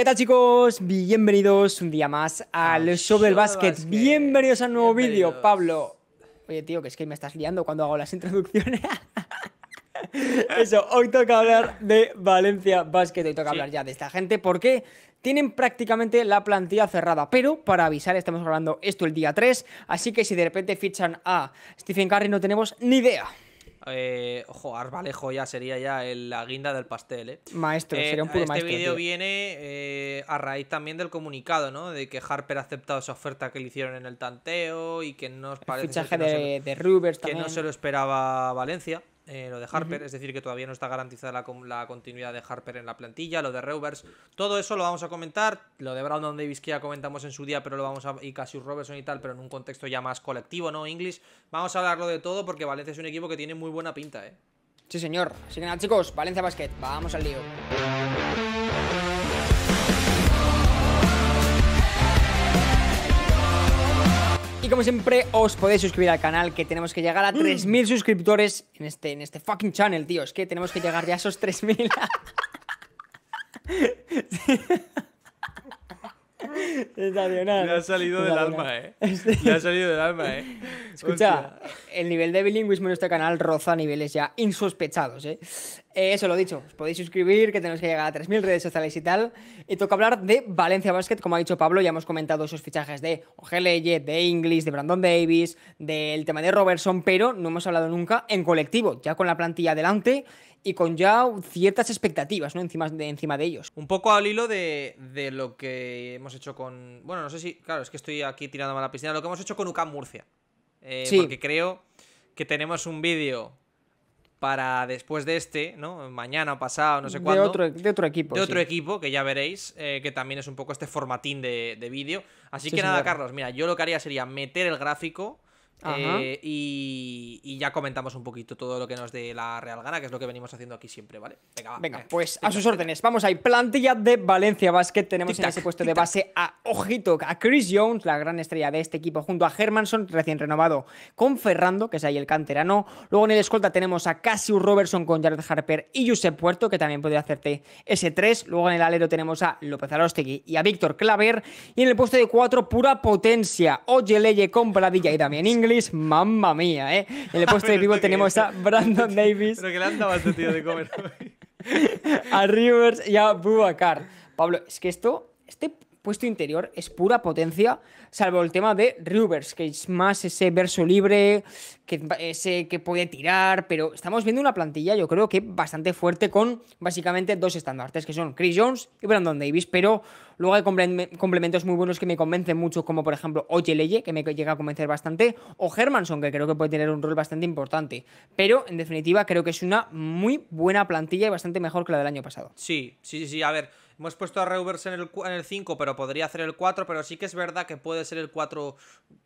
¿Qué tal chicos? Bienvenidos un día más al show del básquet. Bienvenidos a un nuevo vídeo, Pablo. Oye, tío, que es que me estás liando cuando hago las introducciones. Eso, hoy toca hablar de Valencia Básquet. hoy toca hablar ya de esta gente porque tienen prácticamente la plantilla cerrada, pero para avisar estamos grabando esto el día 3, así que si de repente fichan a Stephen Curry no tenemos ni idea. Eh, ojo, Arbalejo ya sería ya la guinda del pastel, ¿eh? Maestro, eh, sería un puro este maestro. Este vídeo viene eh, a raíz también del comunicado, ¿no? De que Harper ha aceptado esa oferta que le hicieron en el tanteo y que no de, Que no se lo esperaba Valencia. Eh, lo de Harper, es decir, que todavía no está garantizada la, la, continuidad de Harper en la plantilla, lo de Reuvers, todo eso lo vamos a comentar, lo de Brandon Davis que ya comentamos en su día, pero lo vamos a, y Cassius Robertson y tal, pero en un contexto ya más colectivo, ¿no? English, vamos a hablarlo de todo porque Valencia es un equipo que tiene muy buena pinta, ¿eh? Sí, señor. Así que nada, chicos, Valencia Basket, vamos al lío. como siempre, os podéis suscribir al canal, que tenemos que llegar a 3.000 mm. suscriptores en este, en este fucking channel, tío. Es que tenemos que llegar ya a esos 3.000. Sensacional. ha salido del alma, eh. Me ha salido del alma, eh. Escucha, el nivel de bilingüismo en este canal roza niveles ya insospechados, eh eso lo dicho, os podéis suscribir, que tenemos que llegar a 3.000 redes sociales y tal. Y toca hablar de Valencia Basket, como ha dicho Pablo, ya hemos comentado esos fichajes de Ojeleye, de Inglis, de Brandon Davis, del tema de Robertson, pero no hemos hablado nunca en colectivo, ya con la plantilla adelante y con ya ciertas expectativas ¿no? encima, de, encima de ellos. Un poco al hilo de, lo que hemos hecho con... Bueno, no sé si... Claro, es que estoy aquí tirando a la piscina. Lo que hemos hecho con UCAM Murcia. Eh, sí. Porque creo que tenemos un vídeo para después de este, ¿no? Mañana o pasado, no sé cuándo. De otro, e-, de otro equipo. De otro equipo, que ya veréis, eh, que también es un poco este formatín de, vídeo. Así que nada, Carlos, mira, yo lo que haría sería meter el gráfico, eh, y, ya comentamos un poquito todo lo que nos dé la Real Gana, que es lo que venimos haciendo aquí siempre, ¿vale? Venga, eh, pues a sus órdenes. Vamos ahí. Plantilla de Valencia Basket. Tenemos en ese puesto de base a Ojito, a Chris Jones, la gran estrella de este equipo, junto a Hermanson, recién renovado, con Ferrando, que es ahí el canterano. Luego en el escolta tenemos a Cassius Robertson con Jared Harper y Josep Puerto, que también podría hacerte ese 3. Luego en el alero tenemos a López Arostegui y a Víctor Claver. Y en el puesto de 4, pura potencia, Oye Leye con Bradilla y también Inglés mamma mía, ¿eh? En el puesto de pivot tenemos a Brandon Davis. Pero que le han dado a este tío de comer a Rivers y a Bubacar. Pablo, es que esto, este puesto interior es pura potencia, salvo el tema de Rivers, que es más ese verso libre, que, ese que puede tirar, pero estamos viendo una plantilla yo creo que bastante fuerte con básicamente dos estandartes, que son Chris Jones y Brandon Davis, pero luego hay complementos muy buenos que me convencen mucho, como por ejemplo Oye Leye que me llega a convencer bastante, o Hermanson, que creo que puede tener un rol bastante importante, pero en definitiva creo que es una muy buena plantilla y bastante mejor que la del año pasado. Sí, sí, sí, a ver Hemos puesto a Reuvers en el, en el 5, pero podría hacer el 4, pero sí que es verdad que puede ser el 4,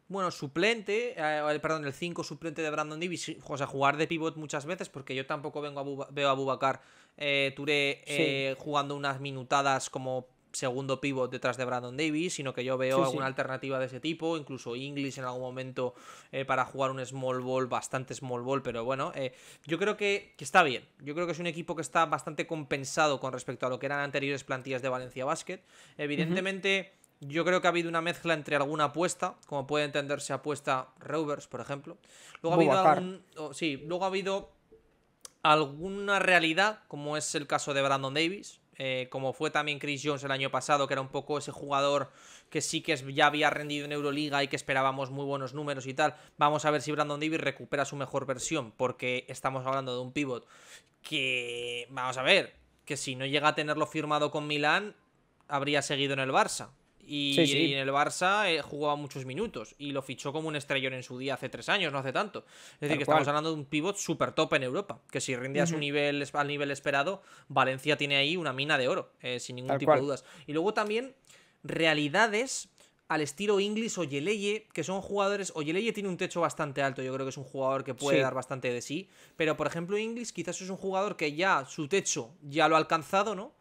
bueno, suplente, eh, eh, perdón, el 5 suplente de Brandon Davis, o sea, jugar de pivot muchas veces, porque yo tampoco vengo veo a Bubacar eh, Touré eh, jugando unas minutadas como segundo pivot detrás de Brandon Davis, sino que yo veo alguna alternativa de ese tipo, incluso Inglis en algún momento eh, para jugar un small ball, bastante small ball, pero bueno, eh, yo creo que, está bien. Yo creo que es un equipo que está bastante compensado con respecto a lo que eran anteriores plantillas de Valencia Basket. Evidentemente. Yo creo que ha habido una mezcla entre alguna apuesta, como puede entenderse apuesta Rovers, por ejemplo. Luego ha habido oh, sí, luego ha habido alguna realidad, como es el caso de Brandon Davis, eh, como fue también Chris Jones el año pasado, que era un poco ese jugador que sí que ya había rendido en Euroliga y que esperábamos muy buenos números y tal. Vamos a ver si Brandon Davis recupera su mejor versión, porque estamos hablando de un pivot que, vamos a ver, que si no llega a tenerlo firmado con Milán, habría seguido en el Barça. Y, en el Barça eh, jugaba muchos minutos y lo fichó como un estrellón en su día hace tres años, no hace tanto. Es decir, que estamos hablando de un pivot súper top en Europa, que si rinde a su nivel, al nivel esperado, Valencia tiene ahí una mina de oro, eh, sin ningún tipo de dudas. Y luego también realidades al estilo Inglis o Yeleye, que son jugadores... Yeleye tiene un techo bastante alto, yo creo que es un jugador que puede dar bastante de sí, pero por ejemplo Inglis quizás es un jugador que ya su techo ya lo ha alcanzado, ¿no?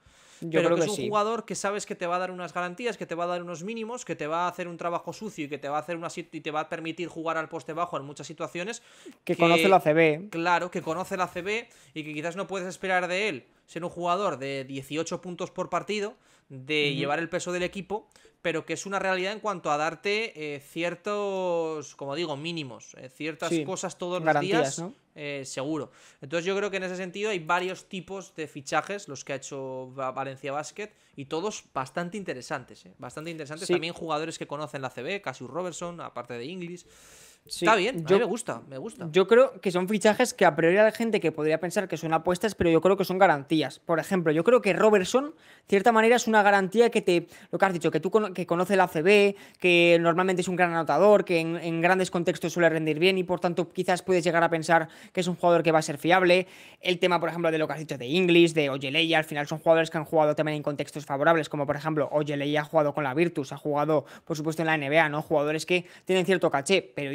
Yo pero creo que, es un jugador que sabes que te va a dar unas garantías, que te va a dar unos mínimos, que te va a hacer un trabajo sucio y que te va a hacer una y te va a permitir jugar al poste bajo en muchas situaciones. Que, que conoce la CB. Claro, que conoce la CB y que quizás no puedes esperar de él ser un jugador de 18 puntos por partido, de llevar el peso del equipo, pero que es una realidad en cuanto a darte eh, ciertos, como digo, mínimos, eh, ciertas cosas todos los días, eh, seguro. Entonces yo creo que en ese sentido hay varios tipos de fichajes, los que ha hecho Valencia Basket, y todos bastante interesantes, bastante interesantes. También jugadores que conocen la CB, Cassius Robertson, aparte de Inglis. Está bien, yo, mí me gusta, me gusta. Yo creo que son fichajes que a priori hay gente que podría pensar que son apuestas, pero yo creo que son garantías. Por ejemplo, yo creo que Robertson, de cierta manera, es una garantía que te, lo que has dicho, que tú que conoce la ACB, que normalmente es un gran anotador, que en, grandes contextos suele rendir bien y por tanto quizás puedes llegar a pensar que es un jugador que va a ser fiable. El tema, por ejemplo, de lo que has dicho de Inglis, de Oyeley, al final son jugadores que han jugado también en contextos favorables, como por ejemplo Ojeleya ha jugado con la Virtus, ha jugado, por supuesto, en la NBA, ¿no? Jugadores que tienen cierto caché, pero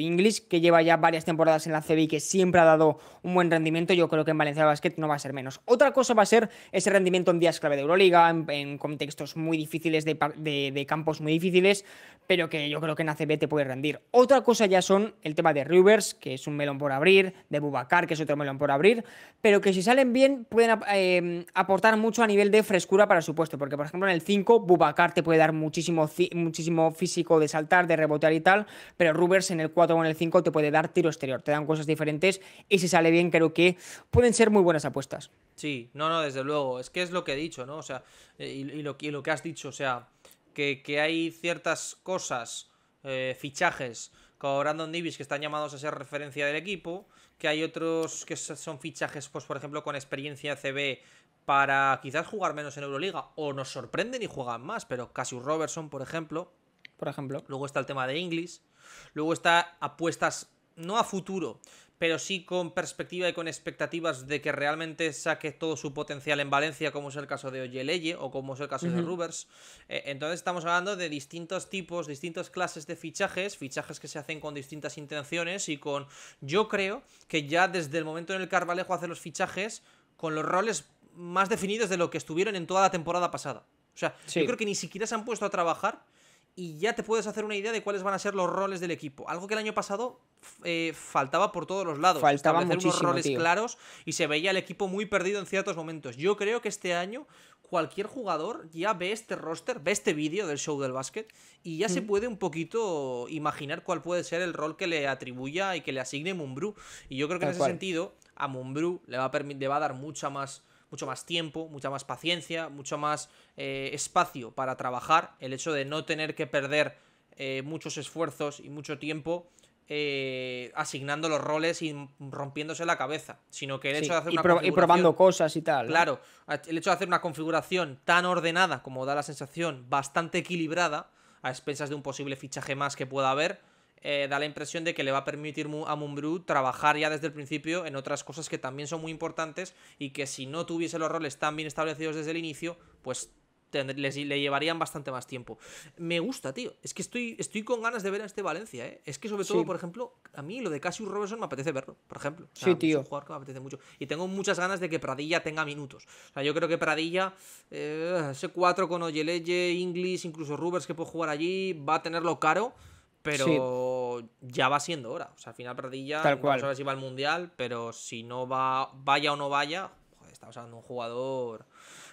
que lleva ya varias temporadas en la CB y que siempre ha dado un buen rendimiento, yo creo que en Valencia Basket no va a ser menos. Otra cosa va a ser ese rendimiento en días clave de Euroliga, en, en contextos muy difíciles, de, campos muy difíciles, pero que yo creo que en ACB te puede rendir. Otra cosa ya son el tema de Rivers, que es un melón por abrir, de Bubacar, que es otro melón por abrir, pero que si salen bien pueden em, aportar mucho a nivel de frescura para su puesto, porque por ejemplo en el 5 Bubacar te puede dar muchísimo, muchísimo físico de saltar, de rebotear y tal, pero Rubers en el 4 el 5 te puede dar tiro exterior, te dan cosas diferentes y si sale bien creo que pueden ser muy buenas apuestas. Sí, no, no, desde luego, es que es lo que he dicho, ¿no? O sea, y, lo, lo, que has dicho, o sea, que, hay ciertas cosas, eh, fichajes como Brandon Davis que están llamados a ser referencia del equipo, que hay otros que son fichajes, pues por ejemplo, con experiencia CB para quizás jugar menos en Euroliga, o nos sorprenden y juegan más, pero Cassius Robertson, por ejemplo. Por ejemplo. Luego está el tema de Inglis, Luego está apuestas, no a futuro, pero sí con perspectiva y con expectativas de que realmente saque todo su potencial en Valencia, como es el caso de Oyeleye o como es el caso de Rubers. Eh, entonces estamos hablando de distintos tipos, distintas clases de fichajes, fichajes que se hacen con distintas intenciones y con... Yo creo que ya desde el momento en el que Carvalejo hace los fichajes, con los roles más definidos de lo que estuvieron en toda la temporada pasada. O sea, yo creo que ni siquiera se han puesto a trabajar y ya te puedes hacer una idea de cuáles van a ser los roles del equipo. Algo que el año pasado eh, faltaba por todos los lados. Faltaban unos roles claros y se veía el equipo muy perdido en ciertos momentos. Yo creo que este año cualquier jugador ya ve este roster, ve este vídeo del show del básquet y ya se puede un poquito imaginar cuál puede ser el rol que le atribuya y que le asigne Mumbrú. Y yo creo que en ese sentido a Mumbrú le le va a dar mucha más mucho más tiempo, mucha más paciencia, mucho más eh, espacio para trabajar, el hecho de no tener que perder eh, muchos esfuerzos y mucho tiempo eh, asignando los roles y rompiéndose la cabeza, sino que el hecho de hacer una y probando cosas y tal. Claro, el hecho de hacer una configuración tan ordenada como da la sensación, bastante equilibrada, a expensas de un posible fichaje más que pueda haber, eh, da la impresión de que le va a permitir a Mumbrú trabajar ya desde el principio en otras cosas que también son muy importantes y que si no tuviese los roles tan bien establecidos desde el inicio, pues le llevarían bastante más tiempo. Me gusta, tío. Es que estoy, estoy con ganas de ver a este Valencia, ¿eh? Es que sobre todo, por ejemplo, a mí lo de Cassius Robertson me apetece verlo, por ejemplo. sí, tío. Es un jugador que me apetece mucho. Y tengo muchas ganas de que Pradilla tenga minutos. O sea, yo creo que Pradilla, eh, ese 4 con Oyeleye, Inglis, incluso Rubers que puede jugar allí, va a tenerlo caro pero ya va siendo hora. O sea, al final perdilla, Tal cual. vamos a si va al Mundial, pero si no va, vaya o no vaya, está estamos hablando un jugador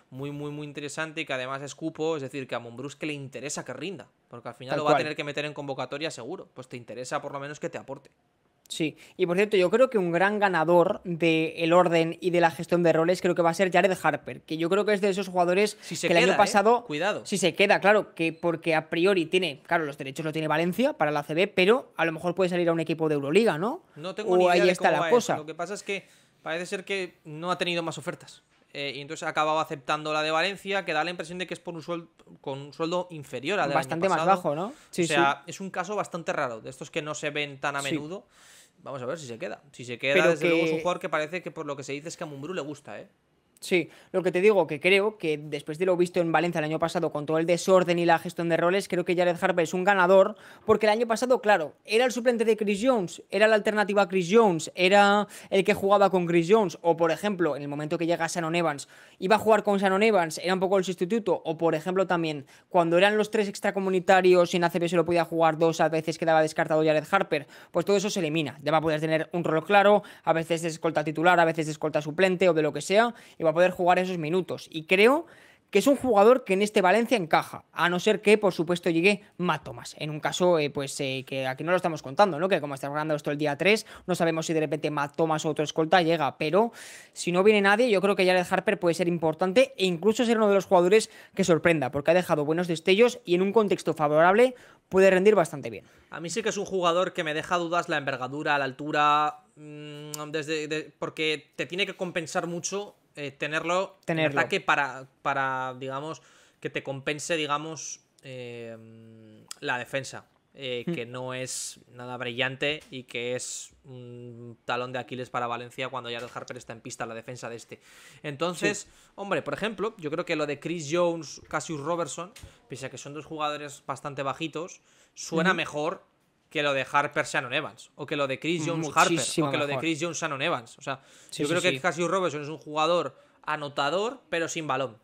muy, muy, muy interesante y que además es cupo, es decir, que a que le interesa que rinda, porque al final lo va a tener que meter en convocatoria seguro, pues te interesa por lo menos que te aporte. Sí, y por cierto, yo creo que un gran ganador del orden y de la gestión de roles creo que va a ser Jared Harper, que yo creo que es de esos jugadores que el año ¿eh? pasado. cuidado. Si se queda, claro, que porque a priori tiene, claro, los derechos lo tiene Valencia para la CB, pero a lo mejor puede salir a un equipo de Euroliga, ¿no? No tengo ni idea ahí está la cosa. Lo que pasa es que parece ser que no ha tenido más ofertas. Eh, y entonces ha acabado aceptando la de Valencia, que da la impresión de que es por un sueldo, con un sueldo inferior al Bastante más bajo, ¿no? Sí, o sea, es un caso bastante raro, de estos que no se ven tan a menudo. Vamos a ver si se queda. Si se queda, desde luego es un jugador que parece que por lo que se dice es que a Mumbrú le gusta, ¿eh? Sí, lo que te digo, que creo que después de lo visto en Valencia el año pasado con todo el desorden y la gestión de roles, creo que Jared Harper es un ganador, porque el año pasado, claro, era el suplente de Chris Jones, era la alternativa a Chris Jones, era el que jugaba con Chris Jones, o por ejemplo, en el momento que llega Shannon Evans, iba a jugar con Shannon Evans, era un poco el sustituto, o por ejemplo también, cuando eran los tres extracomunitarios y en ACB se lo podía jugar dos, a veces quedaba descartado Jared Harper, pues todo eso se elimina, ya va a poder tener un rol claro, a veces escolta titular, a veces escolta suplente o de lo que sea, va a poder jugar esos minutos. Y creo que es un jugador que en este Valencia encaja, a no ser que, por supuesto, llegue Matt Thomas. En un caso, eh, pues eh, que aquí no lo estamos contando, ¿no? Que como estamos hablando esto el día 3, no sabemos si de repente Matt Thomas o otro escolta llega, pero si no viene nadie, yo creo que Jared Harper puede ser importante e incluso ser uno de los jugadores que sorprenda, porque ha dejado buenos destellos y en un contexto favorable puede rendir bastante bien. A mí sí que es un jugador que me deja dudas la envergadura, la altura, mm, desde, porque te tiene que compensar mucho eh, tenerlo, para, para, digamos, que te compense, digamos, eh, la defensa. Eh, hmm. que no es nada brillante y que es un talón de Aquiles para Valencia cuando Jared Harper está en pista la defensa de este. Entonces, hombre, por ejemplo, yo creo que lo de Chris Jones, Cassius Robertson, pese a que son dos jugadores bastante bajitos, suena mejor que lo de Harper Shannon Evans, o que lo de Chris Jones Harper, o que lo de Chris Jones Shannon Evans. O sea, yo creo que Cassius Robeson es un jugador anotador, pero sin balón.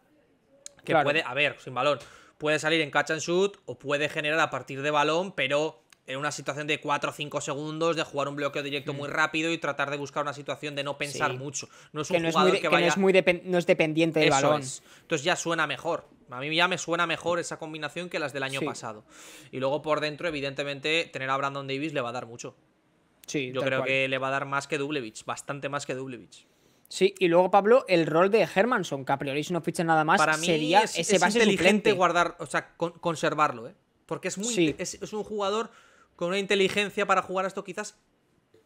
Que puede, a ver, sin balón, puede salir en catch and shoot o puede generar a partir de balón, pero en una situación de 4 o 5 segundos, de jugar un bloqueo directo mm. muy rápido y tratar de buscar una situación de no pensar mucho. No es un jugador que, vaya... no, es muy no es dependiente del balón. Entonces ya suena mejor. A mí ya me suena mejor esa combinación que las del año pasado. Y luego por dentro, evidentemente, tener a Brandon Davis le va a dar mucho. Sí, Yo creo que le va a dar más que Dublevich, bastante más que Dublevich. Sí, y luego, Pablo, el rol de Hermanson, que a priori si no ficha nada más, Para mí sería ese base inteligente guardar, o sea, conservarlo, ¿eh? Porque es muy es un jugador con una inteligencia para jugar esto quizás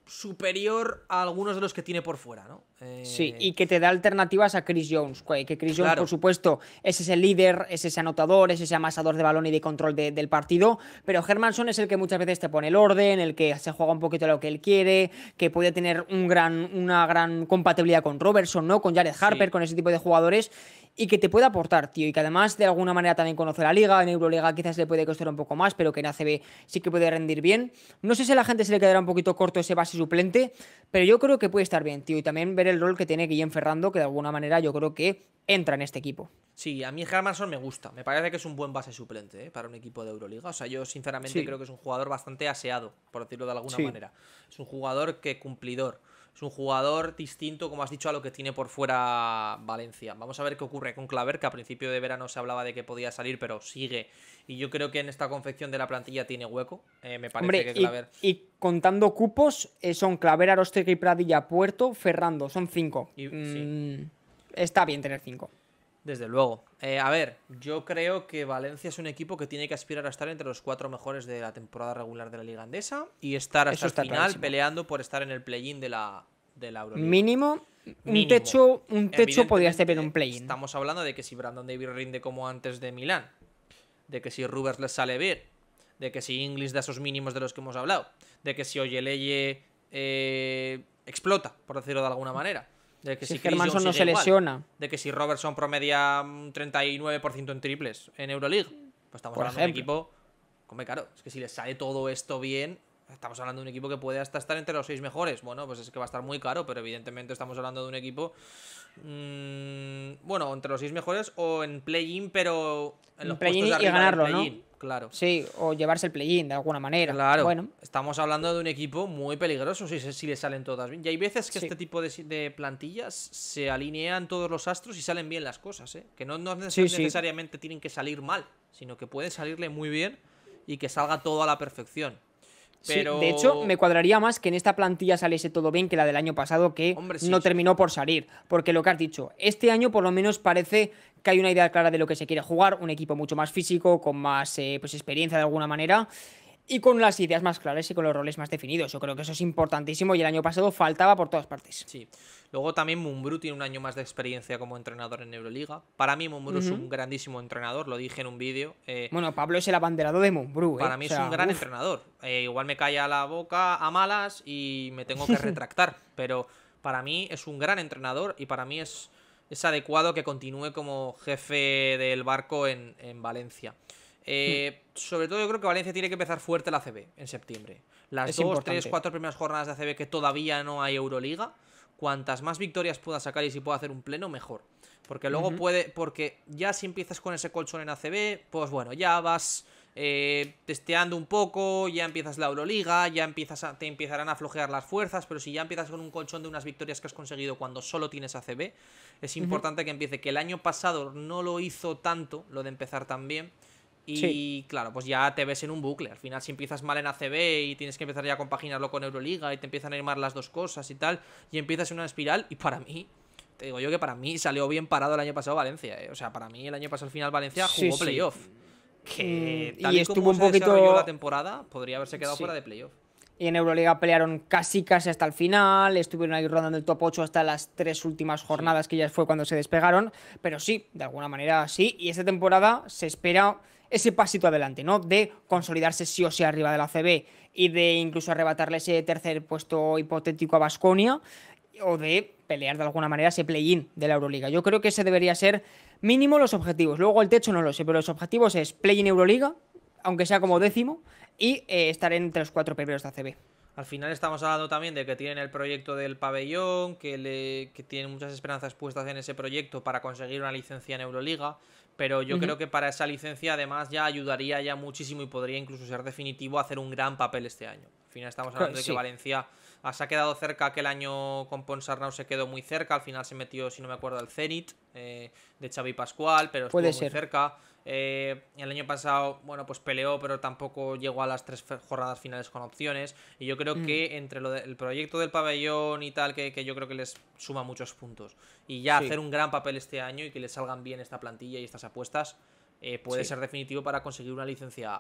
superior a algunos de los que tiene por fuera, ¿no? Sí, eh, y que te da alternativas a Chris Jones. Que Chris Jones, por supuesto, es ese líder, es ese anotador, es ese amasador de balón y de control del partido. Pero Hermanson es el que muchas veces te pone el orden, el que se juega un poquito lo que él quiere, que puede tener un gran, una gran compatibilidad con Robertson, ¿no? Con Jared Harper, con ese tipo de jugadores y que te pueda aportar, tío. Y que además de alguna manera también conoce la liga. En Euroliga quizás le puede costar un poco más, pero que en ACB sí que puede rendir bien. No sé si a la gente se le quedará un poquito corto ese base suplente, pero yo creo que puede estar bien, tío. Y también ver el rol que tiene Guillén Ferrando, que de alguna manera yo creo que entra en este equipo. Sí, a mí Hermanson me gusta. Me parece que es un buen base suplente eh, para un equipo de Euroliga. O sea, yo sinceramente creo que es un jugador bastante aseado, por decirlo de alguna manera. Es un jugador que cumplidor. Es un jugador distinto, como has dicho, a lo que tiene por fuera Valencia. Vamos a ver qué ocurre con Claver, que a principio de verano se hablaba de que podía salir, pero sigue. Y yo creo que en esta confección de la plantilla tiene hueco. Eh, me parece que Claver. Y, contando cupos, eh, son Claver, y Pradilla, Puerto, Ferrando. Son cinco. Mm, está bien tener cinco. Desde luego. Eh, a ver, yo creo que Valencia es un equipo que tiene que aspirar a estar entre los cuatro mejores de la temporada regular de la Liga Andesa y estar hasta el final peleando por estar en el play-in de la, de la Euroliga. Mínimo, Un techo, un techo podría ser un play-in. Estamos hablando de que si Brandon David rinde como antes de Milán, de que si Rubers les sale bien, de que si Inglis da esos mínimos de los que hemos hablado, de que si Oyeleye eh, explota, por decirlo de alguna manera de que si, no se lesiona. De que si Robertson promedia un 39% en triples en Euroleague. Pues estamos hablando de un equipo. Come caro. Es que si le sale todo esto bien, Estamos hablando de un equipo que puede hasta estar entre los seis mejores. Bueno, pues es que va a estar muy caro, pero evidentemente estamos hablando de un equipo. Mm, bueno, entre los seis mejores o en play-in, pero. En play-in y ganarlo, Claro. Sí, o llevarse el play-in de alguna manera. Claro. Bueno. Estamos hablando de un equipo muy peligroso si, si le salen todas bien. Y hay veces que este tipo de, plantillas se alinean todos los astros y salen bien las cosas, ¿eh? Que no, necesariamente tienen que salir mal, sino que pueden salirle muy bien y que salga todo a la perfección de hecho, me cuadraría más que en esta plantilla saliese todo bien que la del año pasado, que no terminó por salir. Porque lo que has dicho, este año por lo menos parece que hay una idea clara de lo que se quiere jugar, un equipo mucho más físico, con más eh, pues, experiencia de alguna manera y con las ideas más claras y con los roles más definidos. Yo creo que eso es importantísimo y el año pasado faltaba por todas partes. Sí. Luego también Mumbrú tiene un año más de experiencia como entrenador en Euroliga. Para mí Mumbrú es un grandísimo entrenador, lo dije en un vídeo. Eh, bueno, Pablo es el abanderado de Mumbrú. ¿eh? Para mí es un gran entrenador. Eh, igual me a la boca a malas y me tengo que retractar, pero para mí es un gran entrenador y para mí es, es adecuado que continúe como jefe del barco en, en Valencia. Mm. Eh, sobre todo yo creo que Valencia tiene que empezar fuerte la ACB en septiembre. Las dos, tres, cuatro primeras jornadas de ACB que todavía no hay Euroliga, cuantas más victorias pueda sacar y si pueda hacer un pleno, mejor. Porque luego puede, porque ya si empiezas con ese colchón en ACB, pues bueno, ya vas eh, testeando un poco, ya empiezas la Euroliga, ya empiezas a, te empezarán a flojear las fuerzas, pero si ya empiezas con un colchón de unas victorias que has conseguido cuando solo tienes ACB, es importante que empiece, que el año pasado no lo hizo tanto, lo de empezar tan bien, y claro, pues ya te ves en un bucle. Al final, si empiezas mal en ACB y tienes que empezar ya a compaginarlo con Euroliga y te empiezan a animar las dos cosas y tal, y empiezas en una espiral. Y para mí, te digo yo que para mí salió bien parado el año pasado Valencia. Eh. O sea, para mí el año pasado al final Valencia jugó playoff. Que mm, tal y, estuvo un poquito. la temporada, podría haberse quedado fuera de playoff. Y en Euroliga pelearon casi casi hasta el final, estuvieron ahí rodando el top 8 hasta las tres últimas jornadas que ya fue cuando se despegaron, pero sí, de alguna manera sí, y esta temporada se espera ese pasito adelante, ¿no? De consolidarse sí o sí arriba de la CB y de incluso arrebatarle ese tercer puesto hipotético a Basconia o de pelear de alguna manera ese play-in de la Euroliga. Yo creo que ese debería ser mínimo los objetivos. Luego el techo no lo sé, pero los objetivos es play-in Euroliga, aunque sea como décimo, y eh, estar entre los cuatro primeros de ACB. Al final estamos hablando también de que tienen el proyecto del pabellón, que, le, que tienen muchas esperanzas puestas en ese proyecto para conseguir una licencia en Euroliga pero yo creo que para esa licencia además ya ayudaría ya muchísimo y podría incluso ser definitivo hacer un gran papel este año. Al final estamos hablando de que Valencia ah, se ha quedado cerca aquel año con Ponsarnau se quedó muy cerca, al final se metió, si no me acuerdo, el Zenit eh, de Xavi Pascual, pero estuvo Puede muy ser. cerca. Eh, el año pasado, bueno, pues peleó, pero tampoco llegó a las tres jornadas finales con opciones. Y yo creo mm. que entre lo del proyecto del pabellón y tal, que, yo creo que les suma muchos puntos. Y ya hacer un gran papel este año y que les salgan bien esta plantilla y estas apuestas. Eh, puede ser definitivo para conseguir una licencia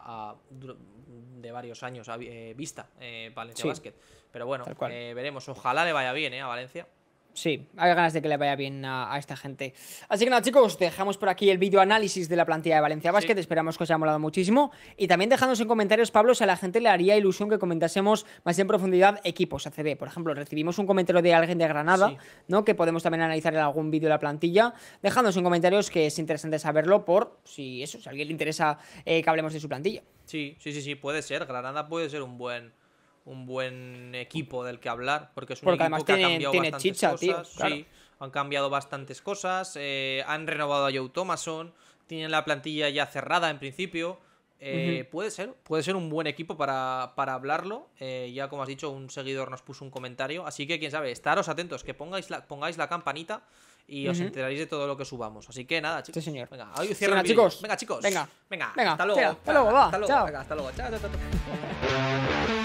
de varios años a, eh, vista Valencia Basket. Pero bueno, veremos. Ojalá le vaya bien a Valencia. Sí, hay ganas de que le vaya bien a, esta gente. Así que nada, chicos, dejamos por aquí el vídeo análisis de la plantilla de Valencia Basket. Esperamos que os haya molado muchísimo. Y también dejadnos en comentarios, Pablo, si a la gente le haría ilusión que comentásemos más en profundidad equipos ACB. Por ejemplo, recibimos un comentario de alguien de Granada, ¿no? Que podemos también analizar en algún vídeo de la plantilla. Dejadnos en comentarios que es interesante saberlo por si eso, si a alguien le interesa eh, que hablemos de su plantilla. Sí, sí, sí, sí, puede ser. Granada puede ser un buen un buen equipo del que hablar, porque es un equipo que tiene, ha cambiado bastantes cosas. Sí, han cambiado bastantes cosas, eh, han renovado a Joe Thomason, tienen la plantilla ya cerrada en principio. Eh, puede ser, puede ser un buen equipo para, para hablarlo. Eh, ya como has dicho, un seguidor nos puso un comentario. Así que quién sabe, estaros atentos, que pongáis la, pongáis la campanita y os enteraréis de todo lo que subamos. Así que nada, chicos. Sí, señor. Venga, venga, chicos. Venga, chicos. Venga, venga. Hasta luego. hasta luego, va. Hasta luego. Chao. hasta luego. Chao, chao.